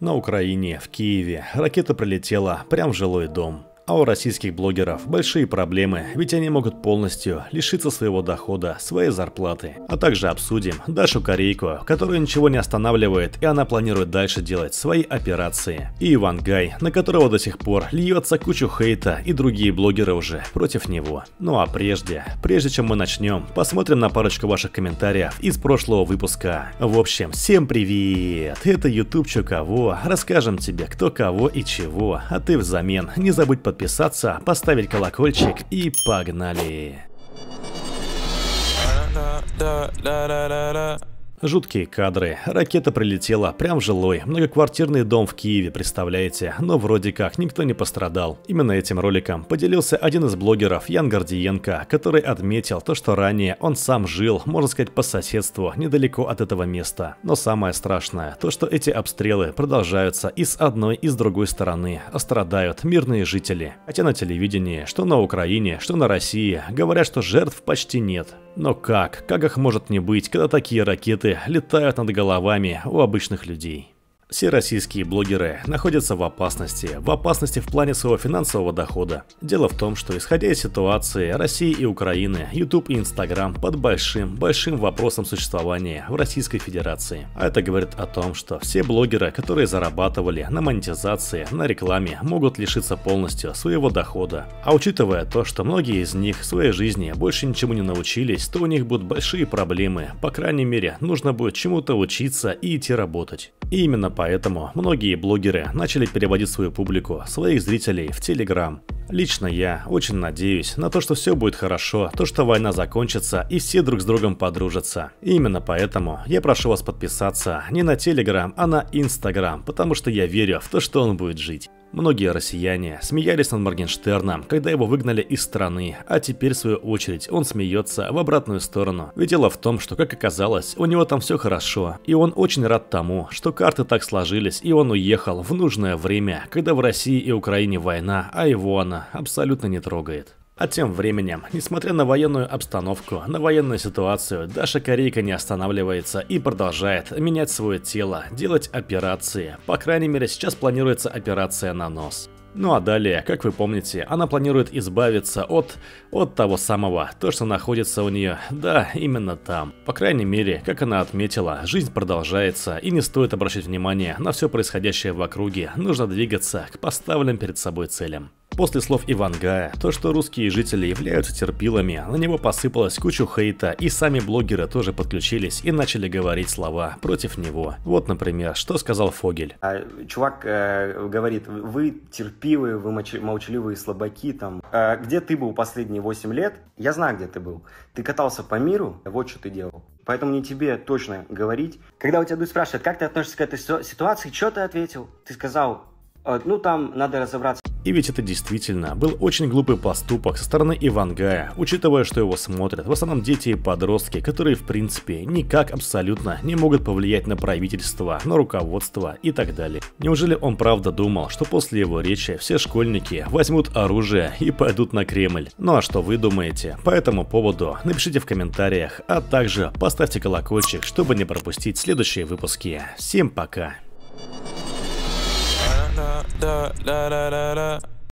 На Украине, в Киеве, ракета пролетела прямо в жилой дом. А у российских блогеров большие проблемы, ведь они могут полностью лишиться своего дохода, своей зарплаты. А также обсудим Дашу Корейку, которую ничего не останавливает и она планирует дальше делать свои операции. И Иван Гай, на которого до сих пор льется кучу хейта и другие блогеры уже против него. Ну а прежде, прежде чем мы начнем, посмотрим на парочку ваших комментариев из прошлого выпуска. В общем, всем привет! Это ютубчик кого, расскажем тебе кто кого и чего, а ты взамен не забудь подписаться подписаться, поставить колокольчик и погнали! Жуткие кадры. Ракета прилетела прям в жилой, многоквартирный дом в Киеве, представляете? Но вроде как никто не пострадал. Именно этим роликом поделился один из блогеров Ян Гордиенко, который отметил то, что ранее он сам жил, можно сказать, по соседству, недалеко от этого места. Но самое страшное, то что эти обстрелы продолжаются и с одной, и с другой стороны, а страдают мирные жители. Хотя на телевидении, что на Украине, что на России, говорят, что жертв почти нет. Но как? Как их может не быть, когда такие ракеты летают над головами у обычных людей. Все российские блогеры находятся в опасности, в опасности в плане своего финансового дохода. Дело в том, что исходя из ситуации России и Украины, YouTube и Instagram под большим, большим вопросом существования в Российской Федерации. А это говорит о том, что все блогеры, которые зарабатывали на монетизации, на рекламе, могут лишиться полностью своего дохода. А учитывая то, что многие из них в своей жизни больше ничему не научились, то у них будут большие проблемы. По крайней мере, нужно будет чему-то учиться и идти работать. И именно поэтому многие блогеры начали переводить свою публику, своих зрителей в Телеграм. Лично я очень надеюсь на то, что все будет хорошо, то, что война закончится и все друг с другом подружатся. И именно поэтому я прошу вас подписаться не на Телеграм, а на Инстаграм, потому что я верю в то, что он будет жить. Многие россияне смеялись над Моргенштерном, когда его выгнали из страны, а теперь в свою очередь он смеется в обратную сторону. Ведь дело в том, что, как оказалось, у него там все хорошо, и он очень рад тому, что карты так сложились, и он уехал в нужное время, когда в России и Украине война, а его она абсолютно не трогает. А тем временем, несмотря на военную обстановку, на военную ситуацию, Даша Корейка не останавливается и продолжает менять свое тело, делать операции. По крайней мере, сейчас планируется операция на нос. Ну а далее, как вы помните, она планирует избавиться от... от того самого, то, что находится у нее, да, именно там. По крайней мере, как она отметила, жизнь продолжается, и не стоит обращать внимание на все происходящее в округе, нужно двигаться к поставленным перед собой целям. После слов Ивангая, то, что русские жители являются терпилами, на него посыпалась куча хейта, и сами блогеры тоже подключились и начали говорить слова против него. Вот, например, что сказал Фогель. А, чувак э, говорит, вы терпивые, вы молчаливые слабаки, там. А, где ты был последние 8 лет? Я знаю, где ты был. Ты катался по миру, вот что ты делал. Поэтому не тебе точно говорить. Когда у тебя будут спрашивать, как ты относишься к этой ситуации, что ты ответил? Ты сказал, «Э, ну там надо разобраться. И ведь это действительно был очень глупый поступок со стороны Ивангая, учитывая, что его смотрят в основном дети и подростки, которые в принципе никак абсолютно не могут повлиять на правительство, на руководство и так далее. Неужели он правда думал, что после его речи все школьники возьмут оружие и пойдут на Кремль? Ну а что вы думаете по этому поводу, напишите в комментариях, а также поставьте колокольчик, чтобы не пропустить следующие выпуски. Всем пока! da da da da da da